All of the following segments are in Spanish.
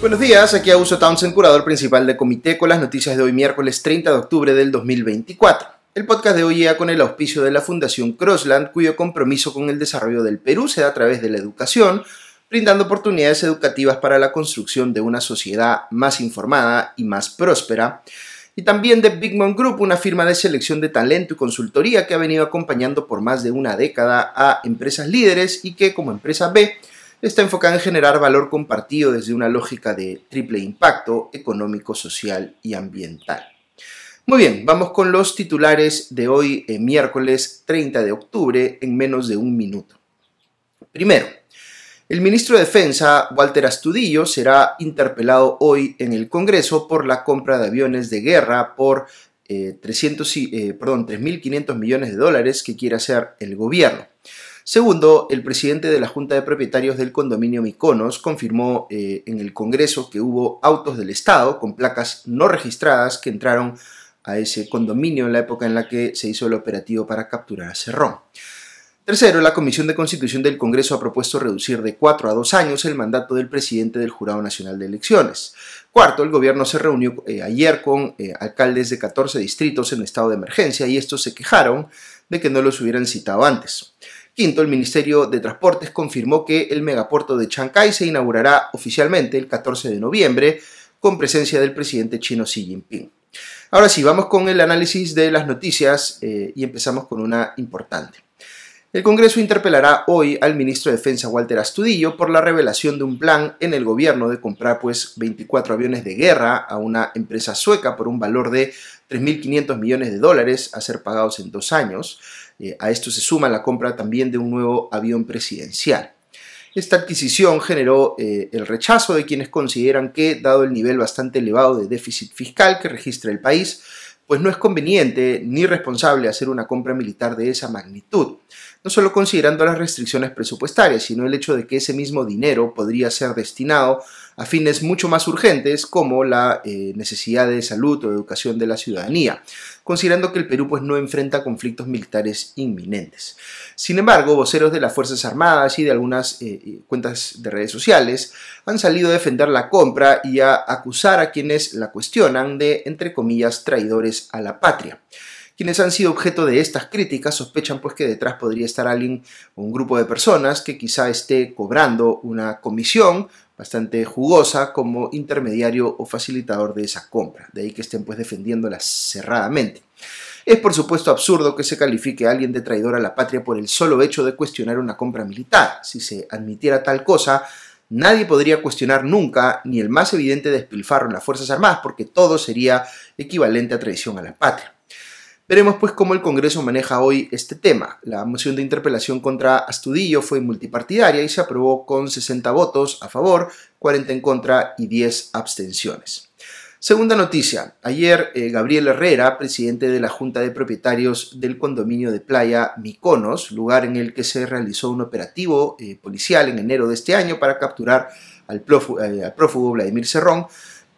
Buenos días, aquí Augusto Townsend, curador principal de Comité con las noticias de hoy miércoles 30 de octubre del 2024. El podcast de hoy llega con el auspicio de la Fundación Crossland, cuyo compromiso con el desarrollo del Perú se da a través de la educación, brindando oportunidades educativas para la construcción de una sociedad más informada y más próspera, y también de Big Mom Group, una firma de selección de talento y consultoría que ha venido acompañando por más de una década a empresas líderes y que como empresa B está enfocada en generar valor compartido desde una lógica de triple impacto económico, social y ambiental. Muy bien, vamos con los titulares de hoy, eh, miércoles 30 de octubre, en menos de un minuto. Primero, el ministro de Defensa, Walter Astudillo, será interpelado hoy en el Congreso por la compra de aviones de guerra por 3.500 eh, eh, millones de dólares que quiere hacer el gobierno. Segundo, el presidente de la Junta de Propietarios del condominio Miconos confirmó eh, en el Congreso que hubo autos del Estado con placas no registradas que entraron a ese condominio en la época en la que se hizo el operativo para capturar a Cerrón. Tercero, la Comisión de Constitución del Congreso ha propuesto reducir de cuatro a dos años el mandato del presidente del Jurado Nacional de Elecciones. Cuarto, el gobierno se reunió eh, ayer con eh, alcaldes de 14 distritos en estado de emergencia y estos se quejaron de que no los hubieran citado antes. Quinto, el Ministerio de Transportes confirmó que el megapuerto de Chancay se inaugurará oficialmente el 14 de noviembre con presencia del presidente chino Xi Jinping. Ahora sí, vamos con el análisis de las noticias eh, y empezamos con una importante. El Congreso interpelará hoy al ministro de Defensa Walter Astudillo por la revelación de un plan en el gobierno de comprar pues 24 aviones de guerra a una empresa sueca por un valor de 3.500 millones de dólares a ser pagados en dos años. Eh, a esto se suma la compra también de un nuevo avión presidencial. Esta adquisición generó eh, el rechazo de quienes consideran que, dado el nivel bastante elevado de déficit fiscal que registra el país, pues no es conveniente ni responsable hacer una compra militar de esa magnitud, no solo considerando las restricciones presupuestarias, sino el hecho de que ese mismo dinero podría ser destinado a fines mucho más urgentes como la eh, necesidad de salud o educación de la ciudadanía, considerando que el Perú pues, no enfrenta conflictos militares inminentes. Sin embargo, voceros de las Fuerzas Armadas y de algunas eh, eh, cuentas de redes sociales han salido a defender la compra y a acusar a quienes la cuestionan de, entre comillas, traidores a la patria. Quienes han sido objeto de estas críticas sospechan pues que detrás podría estar alguien o un grupo de personas que quizá esté cobrando una comisión bastante jugosa como intermediario o facilitador de esa compra, de ahí que estén pues defendiéndola cerradamente. Es por supuesto absurdo que se califique a alguien de traidor a la patria por el solo hecho de cuestionar una compra militar. Si se admitiera tal cosa, nadie podría cuestionar nunca ni el más evidente despilfarro en las Fuerzas Armadas, porque todo sería equivalente a traición a la patria. Veremos pues cómo el Congreso maneja hoy este tema. La moción de interpelación contra Astudillo fue multipartidaria y se aprobó con 60 votos a favor, 40 en contra y 10 abstenciones. Segunda noticia. Ayer eh, Gabriel Herrera, presidente de la Junta de Propietarios del condominio de playa Miconos, lugar en el que se realizó un operativo eh, policial en enero de este año para capturar al prófugo, eh, al prófugo Vladimir Serrón,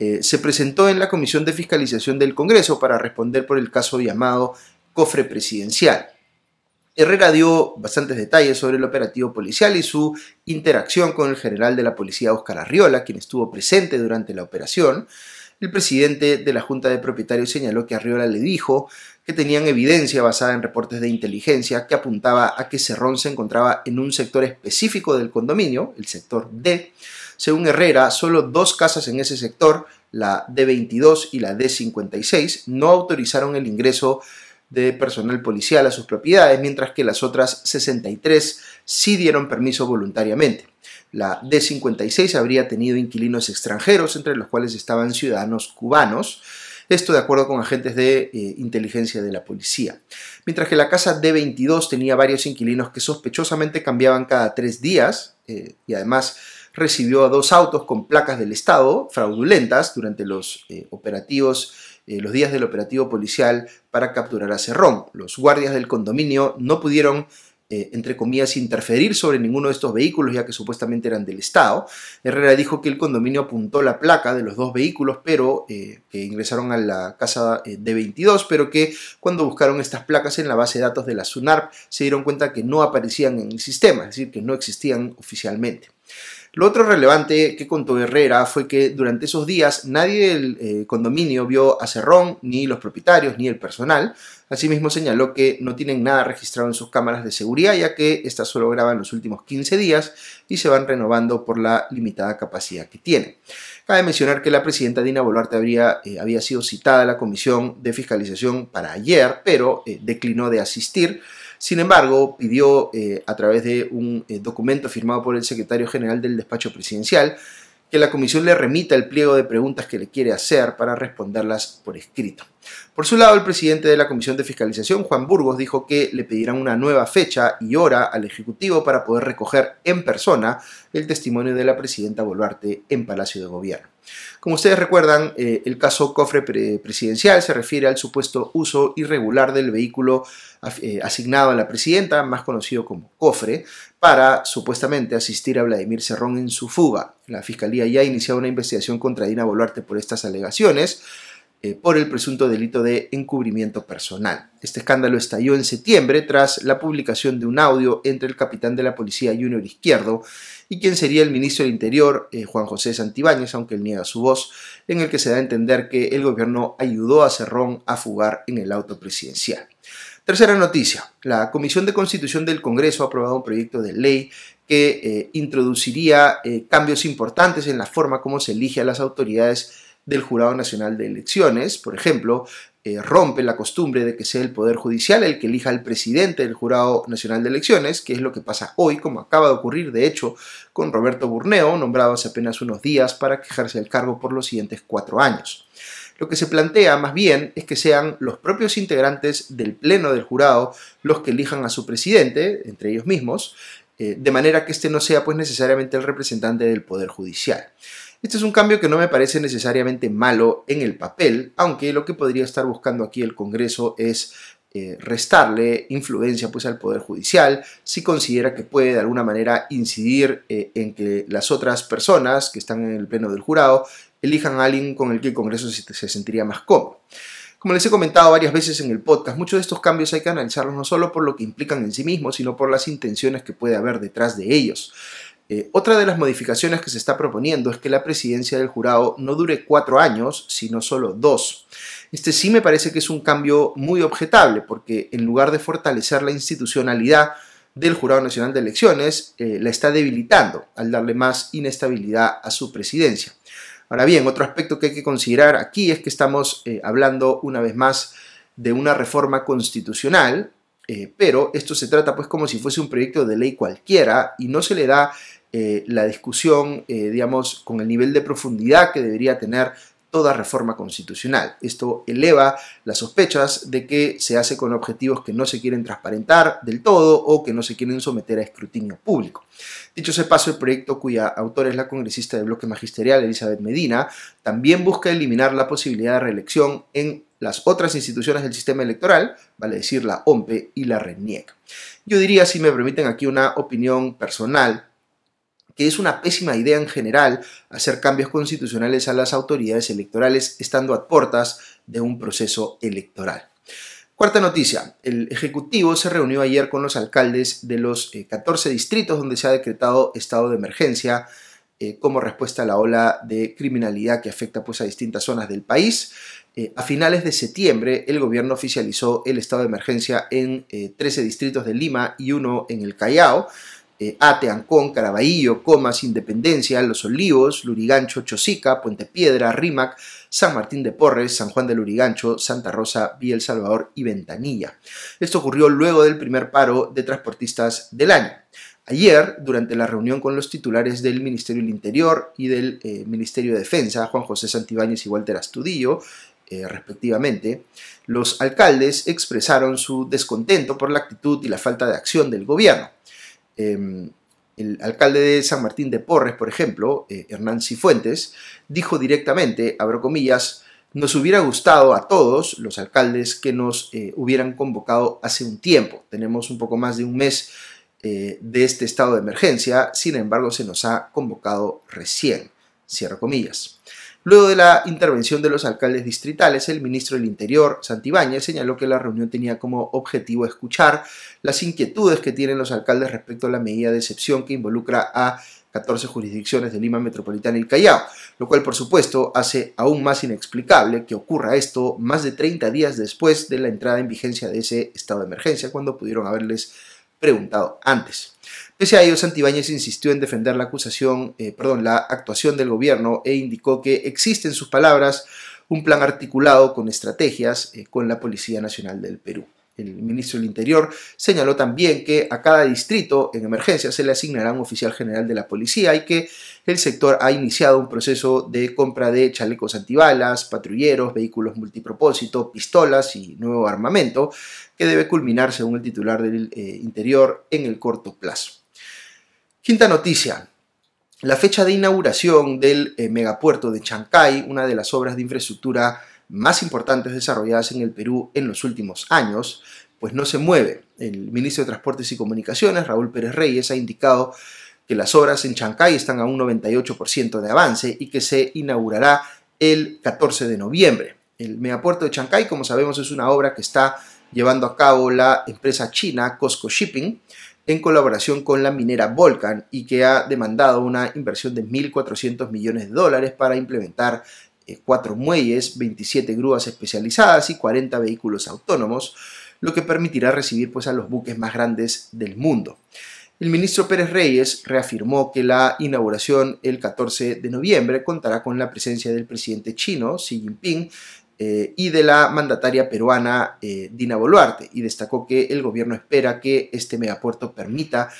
eh, se presentó en la Comisión de Fiscalización del Congreso para responder por el caso llamado cofre presidencial. Herrera dio bastantes detalles sobre el operativo policial y su interacción con el general de la policía Óscar Arriola, quien estuvo presente durante la operación. El presidente de la Junta de Propietarios señaló que Arriola le dijo que tenían evidencia basada en reportes de inteligencia que apuntaba a que Cerrón se encontraba en un sector específico del condominio, el sector D, según Herrera, solo dos casas en ese sector, la D22 y la D56, no autorizaron el ingreso de personal policial a sus propiedades, mientras que las otras 63 sí dieron permiso voluntariamente. La D56 habría tenido inquilinos extranjeros, entre los cuales estaban ciudadanos cubanos, esto de acuerdo con agentes de eh, inteligencia de la policía. Mientras que la casa D22 tenía varios inquilinos que sospechosamente cambiaban cada tres días eh, y además recibió a dos autos con placas del Estado fraudulentas durante los eh, operativos eh, los días del operativo policial para capturar a Cerrón. Los guardias del condominio no pudieron eh, entre comillas, interferir sobre ninguno de estos vehículos, ya que supuestamente eran del Estado. Herrera dijo que el condominio apuntó la placa de los dos vehículos, pero que ingresaron a la casa d de 22, pero que cuando buscaron estas placas en la base de datos de la SUNARP se dieron cuenta que no aparecían en el sistema, es decir, que no existían oficialmente. Lo otro relevante que contó Herrera fue que durante esos días nadie del eh, condominio vio a Cerrón, ni los propietarios, ni el personal. Asimismo señaló que no tienen nada registrado en sus cámaras de seguridad, ya que estas solo graban los últimos 15 días y se van renovando por la limitada capacidad que tienen. Cabe mencionar que la presidenta Dina Boluarte eh, había sido citada a la Comisión de Fiscalización para ayer, pero eh, declinó de asistir sin embargo, pidió eh, a través de un eh, documento firmado por el secretario general del despacho presidencial que la comisión le remita el pliego de preguntas que le quiere hacer para responderlas por escrito. Por su lado, el presidente de la Comisión de Fiscalización, Juan Burgos, dijo que le pedirán una nueva fecha y hora al Ejecutivo para poder recoger en persona el testimonio de la presidenta Boluarte en Palacio de Gobierno. Como ustedes recuerdan, eh, el caso cofre presidencial se refiere al supuesto uso irregular del vehículo eh, asignado a la presidenta, más conocido como cofre, para supuestamente asistir a Vladimir Cerrón en su fuga. La fiscalía ya ha iniciado una investigación contra Dina Boluarte por estas alegaciones. Eh, por el presunto delito de encubrimiento personal. Este escándalo estalló en septiembre tras la publicación de un audio entre el capitán de la policía Junior Izquierdo y quien sería el ministro del Interior, eh, Juan José Santibáñez, aunque él niega su voz, en el que se da a entender que el gobierno ayudó a Cerrón a fugar en el auto presidencial. Tercera noticia, la Comisión de Constitución del Congreso ha aprobado un proyecto de ley que eh, introduciría cambios importantes en la forma como se elige a las autoridades del Jurado Nacional de Elecciones, por ejemplo, eh, rompe la costumbre de que sea el Poder Judicial el que elija al presidente del Jurado Nacional de Elecciones, que es lo que pasa hoy, como acaba de ocurrir, de hecho, con Roberto Burneo, nombrado hace apenas unos días para quejarse del cargo por los siguientes cuatro años. Lo que se plantea más bien es que sean los propios integrantes del Pleno del Jurado los que elijan a su presidente, entre ellos mismos, eh, de manera que éste no sea pues necesariamente el representante del Poder Judicial. Este es un cambio que no me parece necesariamente malo en el papel, aunque lo que podría estar buscando aquí el Congreso es eh, restarle influencia pues, al Poder Judicial si considera que puede de alguna manera incidir eh, en que las otras personas que están en el Pleno del Jurado elijan a alguien con el que el Congreso se sentiría más cómodo. Como les he comentado varias veces en el podcast, muchos de estos cambios hay que analizarlos no solo por lo que implican en sí mismos, sino por las intenciones que puede haber detrás de ellos. Eh, otra de las modificaciones que se está proponiendo es que la presidencia del jurado no dure cuatro años, sino solo dos. Este sí me parece que es un cambio muy objetable, porque en lugar de fortalecer la institucionalidad del Jurado Nacional de Elecciones, eh, la está debilitando al darle más inestabilidad a su presidencia. Ahora bien, otro aspecto que hay que considerar aquí es que estamos eh, hablando una vez más de una reforma constitucional eh, pero esto se trata pues como si fuese un proyecto de ley cualquiera y no se le da eh, la discusión, eh, digamos, con el nivel de profundidad que debería tener toda reforma constitucional. Esto eleva las sospechas de que se hace con objetivos que no se quieren transparentar del todo o que no se quieren someter a escrutinio público. Dicho se paso, el proyecto cuya autora es la congresista del bloque magisterial Elizabeth Medina también busca eliminar la posibilidad de reelección en las otras instituciones del sistema electoral, vale decir la OMPE y la RENIEC. Yo diría, si me permiten aquí una opinión personal, que es una pésima idea en general hacer cambios constitucionales a las autoridades electorales estando a puertas de un proceso electoral. Cuarta noticia, el Ejecutivo se reunió ayer con los alcaldes de los 14 eh, distritos donde se ha decretado estado de emergencia eh, como respuesta a la ola de criminalidad que afecta pues, a distintas zonas del país. Eh, a finales de septiembre, el gobierno oficializó el estado de emergencia en 13 distritos de Lima y uno en el Callao. Eh, Ate, Ancón, Caraballo, Comas, Independencia, Los Olivos, Lurigancho, Chosica, Puente Piedra, Rímac, San Martín de Porres, San Juan de Lurigancho, Santa Rosa, Villa El Salvador y Ventanilla. Esto ocurrió luego del primer paro de transportistas del año. Ayer, durante la reunión con los titulares del Ministerio del Interior y del eh, Ministerio de Defensa, Juan José Santibáñez y Walter Astudillo, eh, respectivamente, los alcaldes expresaron su descontento por la actitud y la falta de acción del gobierno. Em, el alcalde de San Martín de Porres, por ejemplo, eh, Hernán Cifuentes, dijo directamente, abro comillas, nos hubiera gustado a todos los alcaldes que nos eh, hubieran convocado hace un tiempo. Tenemos un poco más de un mes eh, de este estado de emergencia, sin embargo se nos ha convocado recién. Cierro comillas. Luego de la intervención de los alcaldes distritales, el ministro del Interior, Santibáñez, señaló que la reunión tenía como objetivo escuchar las inquietudes que tienen los alcaldes respecto a la medida de excepción que involucra a 14 jurisdicciones de Lima Metropolitana y el Callao, lo cual por supuesto hace aún más inexplicable que ocurra esto más de 30 días después de la entrada en vigencia de ese estado de emergencia, cuando pudieron haberles preguntado antes. Pese a ello, Santibáñez insistió en defender la acusación, eh, perdón, la actuación del gobierno e indicó que existe en sus palabras un plan articulado con estrategias eh, con la Policía Nacional del Perú. El ministro del Interior señaló también que a cada distrito en emergencia se le asignará un oficial general de la policía y que el sector ha iniciado un proceso de compra de chalecos antibalas, patrulleros, vehículos multipropósito, pistolas y nuevo armamento que debe culminar, según el titular del eh, Interior, en el corto plazo. Quinta noticia. La fecha de inauguración del eh, megapuerto de Chancay, una de las obras de infraestructura más importantes desarrolladas en el Perú en los últimos años, pues no se mueve. El ministro de Transportes y Comunicaciones, Raúl Pérez Reyes, ha indicado que las obras en Chancay están a un 98% de avance y que se inaugurará el 14 de noviembre. El megapuerto de Chancay, como sabemos, es una obra que está llevando a cabo la empresa china Costco Shipping en colaboración con la minera Volcan y que ha demandado una inversión de 1.400 millones de dólares para implementar eh, cuatro muelles, 27 grúas especializadas y 40 vehículos autónomos, lo que permitirá recibir pues, a los buques más grandes del mundo. El ministro Pérez Reyes reafirmó que la inauguración el 14 de noviembre contará con la presencia del presidente chino Xi Jinping eh, y de la mandataria peruana eh, Dina Boluarte, y destacó que el gobierno espera que este megapuerto permita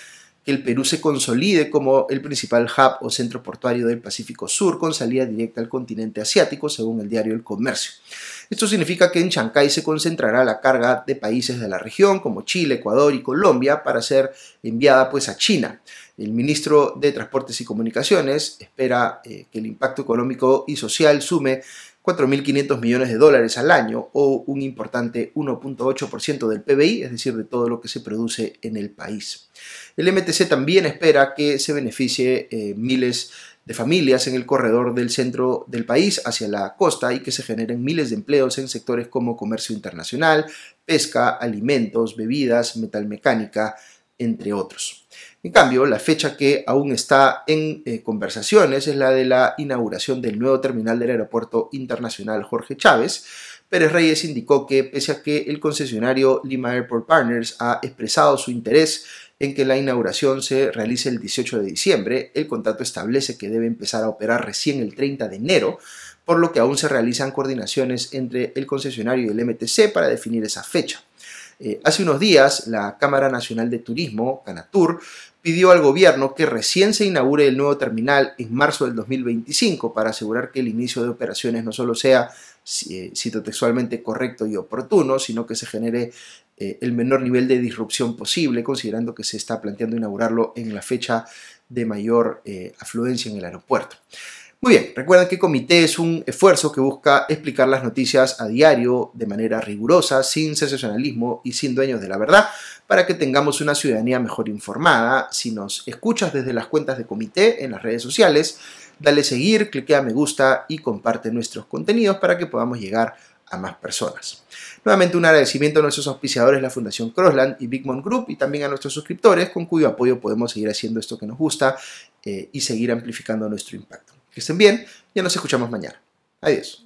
que el Perú se consolide como el principal hub o centro portuario del Pacífico Sur con salida directa al continente asiático, según el diario El Comercio. Esto significa que en Chancay se concentrará la carga de países de la región como Chile, Ecuador y Colombia para ser enviada pues a China. El ministro de Transportes y Comunicaciones espera eh, que el impacto económico y social sume 4.500 millones de dólares al año o un importante 1.8% del PBI, es decir, de todo lo que se produce en el país. El MTC también espera que se beneficie eh, miles de familias en el corredor del centro del país hacia la costa y que se generen miles de empleos en sectores como comercio internacional, pesca, alimentos, bebidas, metalmecánica, entre otros. En cambio, la fecha que aún está en eh, conversaciones es la de la inauguración del nuevo terminal del Aeropuerto Internacional Jorge Chávez, Pérez Reyes indicó que, pese a que el concesionario Lima Airport Partners ha expresado su interés en que la inauguración se realice el 18 de diciembre, el contrato establece que debe empezar a operar recién el 30 de enero, por lo que aún se realizan coordinaciones entre el concesionario y el MTC para definir esa fecha. Eh, hace unos días, la Cámara Nacional de Turismo, Canatur, pidió al gobierno que recién se inaugure el nuevo terminal en marzo del 2025 para asegurar que el inicio de operaciones no solo sea, eh, citotextualmente correcto y oportuno, sino que se genere eh, el menor nivel de disrupción posible, considerando que se está planteando inaugurarlo en la fecha de mayor eh, afluencia en el aeropuerto. Muy bien, recuerden que Comité es un esfuerzo que busca explicar las noticias a diario de manera rigurosa, sin sensacionalismo y sin dueños de la verdad, para que tengamos una ciudadanía mejor informada. Si nos escuchas desde las cuentas de Comité en las redes sociales, dale seguir, cliquea me gusta y comparte nuestros contenidos para que podamos llegar a más personas. Nuevamente un agradecimiento a nuestros auspiciadores, la Fundación Crossland y Big Group, y también a nuestros suscriptores, con cuyo apoyo podemos seguir haciendo esto que nos gusta eh, y seguir amplificando nuestro impacto. Que estén bien ya nos escuchamos mañana. Adiós.